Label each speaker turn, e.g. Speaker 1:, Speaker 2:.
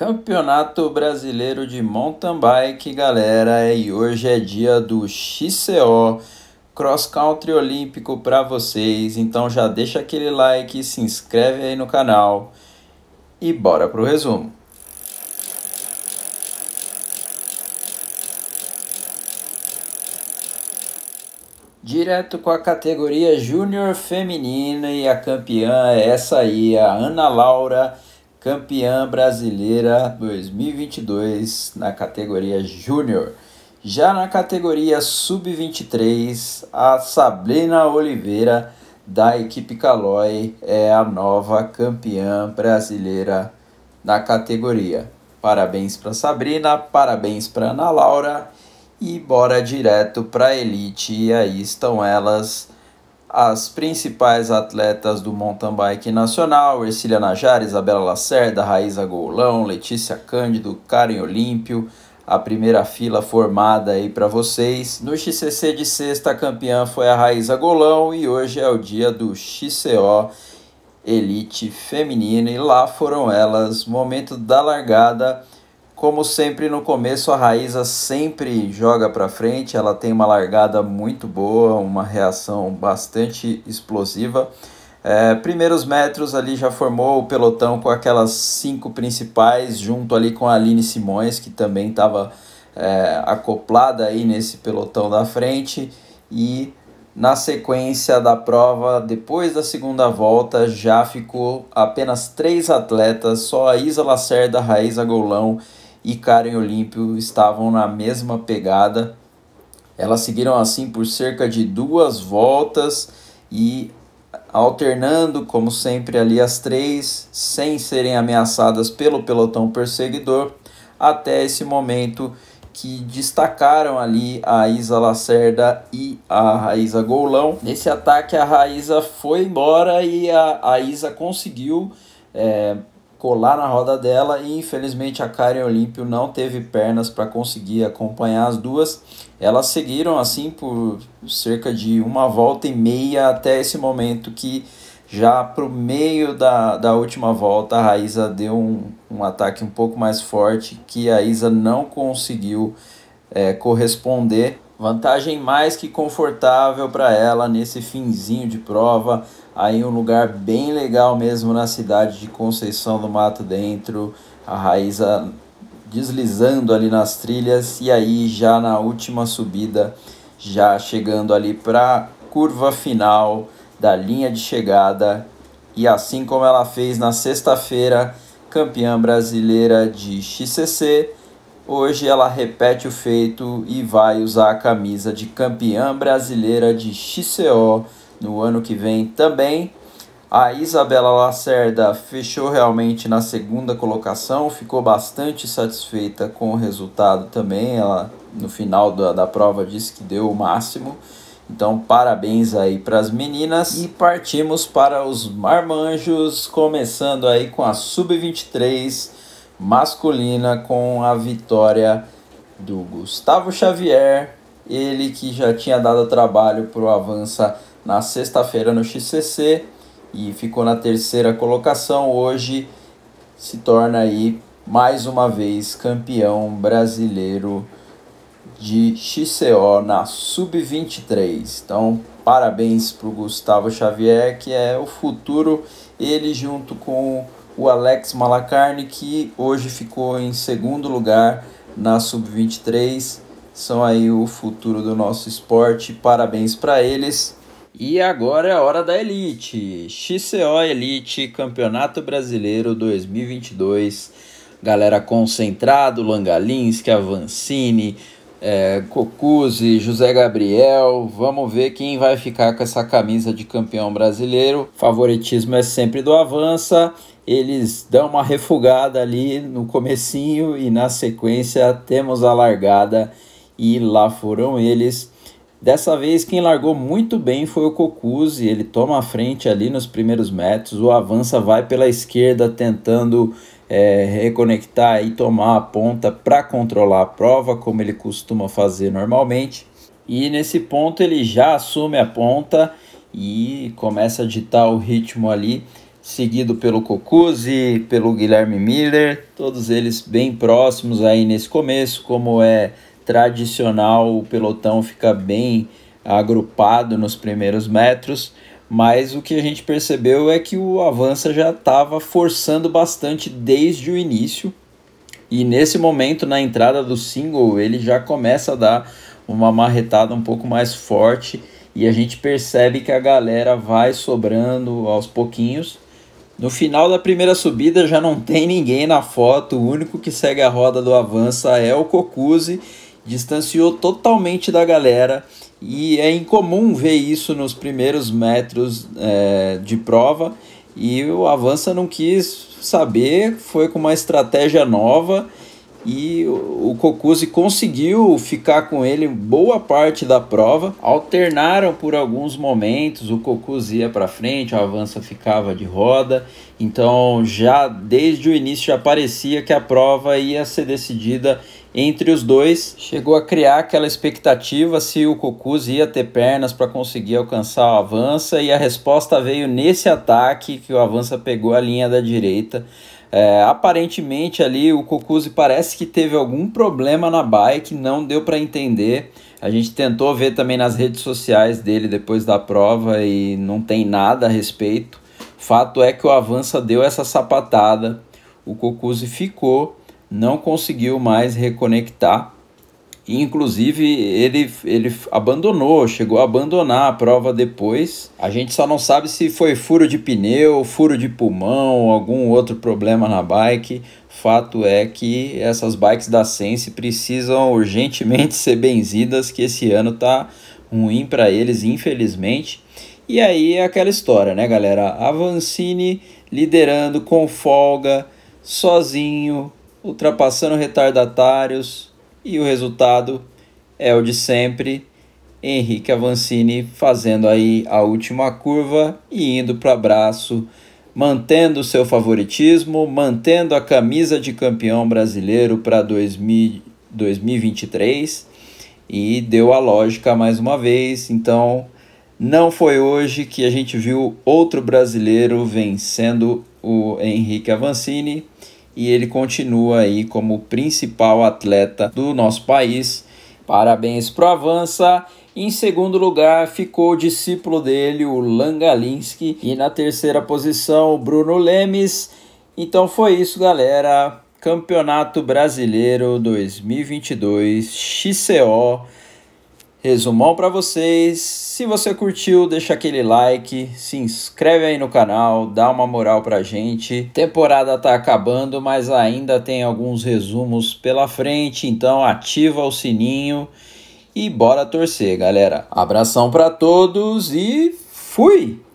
Speaker 1: Campeonato Brasileiro de Mountain Bike, galera, e hoje é dia do XCO Cross Country Olímpico para vocês. Então já deixa aquele like, se inscreve aí no canal e bora pro resumo. Direto com a categoria Júnior Feminina e a campeã é essa aí, a Ana Laura campeã brasileira 2022 na categoria Júnior. Já na categoria Sub-23, a Sabrina Oliveira, da equipe Caloi é a nova campeã brasileira na categoria. Parabéns para Sabrina, parabéns para Ana Laura e bora direto para a Elite. E aí estão elas as principais atletas do mountain bike nacional, Ercília Najar, Isabela Lacerda, Raíza Golão, Letícia Cândido, Karen Olímpio, a primeira fila formada aí para vocês. No XCC de sexta, a campeã foi a Raíza Golão e hoje é o dia do XCO Elite Feminina e lá foram elas, momento da largada, como sempre no começo, a Raíza sempre joga para frente, ela tem uma largada muito boa, uma reação bastante explosiva. É, primeiros metros ali já formou o pelotão com aquelas cinco principais, junto ali com a Aline Simões, que também estava é, acoplada aí nesse pelotão da frente. E na sequência da prova, depois da segunda volta, já ficou apenas três atletas, só a Isa Lacerda, a Raíza Golão e Karen Olímpio estavam na mesma pegada. Elas seguiram assim por cerca de duas voltas e alternando, como sempre, ali as três, sem serem ameaçadas pelo pelotão perseguidor, até esse momento que destacaram ali a Isa Lacerda e a Raíza Golão. Nesse ataque, a Raíza foi embora e a, a Isa conseguiu é, colar na roda dela e infelizmente a Karen Olímpio não teve pernas para conseguir acompanhar as duas. Elas seguiram assim por cerca de uma volta e meia até esse momento que já para o meio da, da última volta a Raíza deu um, um ataque um pouco mais forte que a Isa não conseguiu é, corresponder. Vantagem mais que confortável para ela nesse finzinho de prova, aí um lugar bem legal mesmo na cidade de Conceição do Mato Dentro, a Raíza deslizando ali nas trilhas e aí já na última subida, já chegando ali para curva final da linha de chegada e assim como ela fez na sexta-feira, campeã brasileira de XCC, Hoje ela repete o feito e vai usar a camisa de campeã brasileira de XCO no ano que vem também. A Isabela Lacerda fechou realmente na segunda colocação, ficou bastante satisfeita com o resultado também. Ela no final da, da prova disse que deu o máximo. Então, parabéns aí para as meninas. E partimos para os marmanjos, começando aí com a Sub-23 masculina com a vitória do Gustavo Xavier, ele que já tinha dado trabalho para o Avança na sexta-feira no XCC e ficou na terceira colocação, hoje se torna aí mais uma vez campeão brasileiro de XCO na Sub-23. Então, parabéns para o Gustavo Xavier, que é o futuro, ele junto com o Alex Malacarne, que hoje ficou em segundo lugar na Sub-23. São aí o futuro do nosso esporte. Parabéns para eles. E agora é a hora da Elite. XCO Elite Campeonato Brasileiro 2022. Galera concentrado, Langalinski, Avancini, é, Cocuzzi, José Gabriel. Vamos ver quem vai ficar com essa camisa de campeão brasileiro. Favoritismo é sempre do Avança eles dão uma refugada ali no comecinho e na sequência temos a largada e lá foram eles. Dessa vez quem largou muito bem foi o Cocuzzi, ele toma a frente ali nos primeiros metros, o Avança vai pela esquerda tentando é, reconectar e tomar a ponta para controlar a prova, como ele costuma fazer normalmente. E nesse ponto ele já assume a ponta e começa a ditar o ritmo ali seguido pelo Cocuzzi, pelo Guilherme Miller, todos eles bem próximos aí nesse começo, como é tradicional, o pelotão fica bem agrupado nos primeiros metros, mas o que a gente percebeu é que o Avança já estava forçando bastante desde o início. E nesse momento, na entrada do single, ele já começa a dar uma marretada um pouco mais forte e a gente percebe que a galera vai sobrando aos pouquinhos. No final da primeira subida já não tem ninguém na foto, o único que segue a roda do Avança é o Cocuzzi, distanciou totalmente da galera e é incomum ver isso nos primeiros metros é, de prova e o Avança não quis saber, foi com uma estratégia nova e o Cocuzzi conseguiu ficar com ele boa parte da prova. Alternaram por alguns momentos, o Cocuzzi ia para frente, o Avança ficava de roda. Então, já desde o início já parecia que a prova ia ser decidida entre os dois. Chegou a criar aquela expectativa se o Cocuzzi ia ter pernas para conseguir alcançar o Avança e a resposta veio nesse ataque que o Avança pegou a linha da direita. É, aparentemente ali o Kukuzi parece que teve algum problema na bike, não deu para entender. A gente tentou ver também nas redes sociais dele depois da prova e não tem nada a respeito. Fato é que o Avança deu essa sapatada, o Kukuzi ficou, não conseguiu mais reconectar. E, inclusive, ele, ele abandonou, chegou a abandonar a prova depois. A gente só não sabe se foi furo de pneu, furo de pulmão, algum outro problema na bike. Fato é que essas bikes da Sense precisam urgentemente ser benzidas, que esse ano tá ruim para eles, infelizmente. E aí é aquela história, né, galera? Avancini liderando com folga, sozinho, ultrapassando retardatários, e o resultado é o de sempre. Henrique Avancini fazendo aí a última curva e indo para braço, mantendo seu favoritismo, mantendo a camisa de campeão brasileiro para 2023 e deu a lógica mais uma vez. Então, não foi hoje que a gente viu outro brasileiro vencendo o Henrique Avancini e ele continua aí como principal atleta do nosso país. Parabéns pro Avança. Em segundo lugar ficou o discípulo dele, o Langalinski, e na terceira posição o Bruno Lemes. Então foi isso, galera. Campeonato Brasileiro 2022 XCO Resumão para vocês. Se você curtiu, deixa aquele like, se inscreve aí no canal, dá uma moral pra gente. Temporada tá acabando, mas ainda tem alguns resumos pela frente, então ativa o sininho e bora torcer, galera. Abração para todos e fui.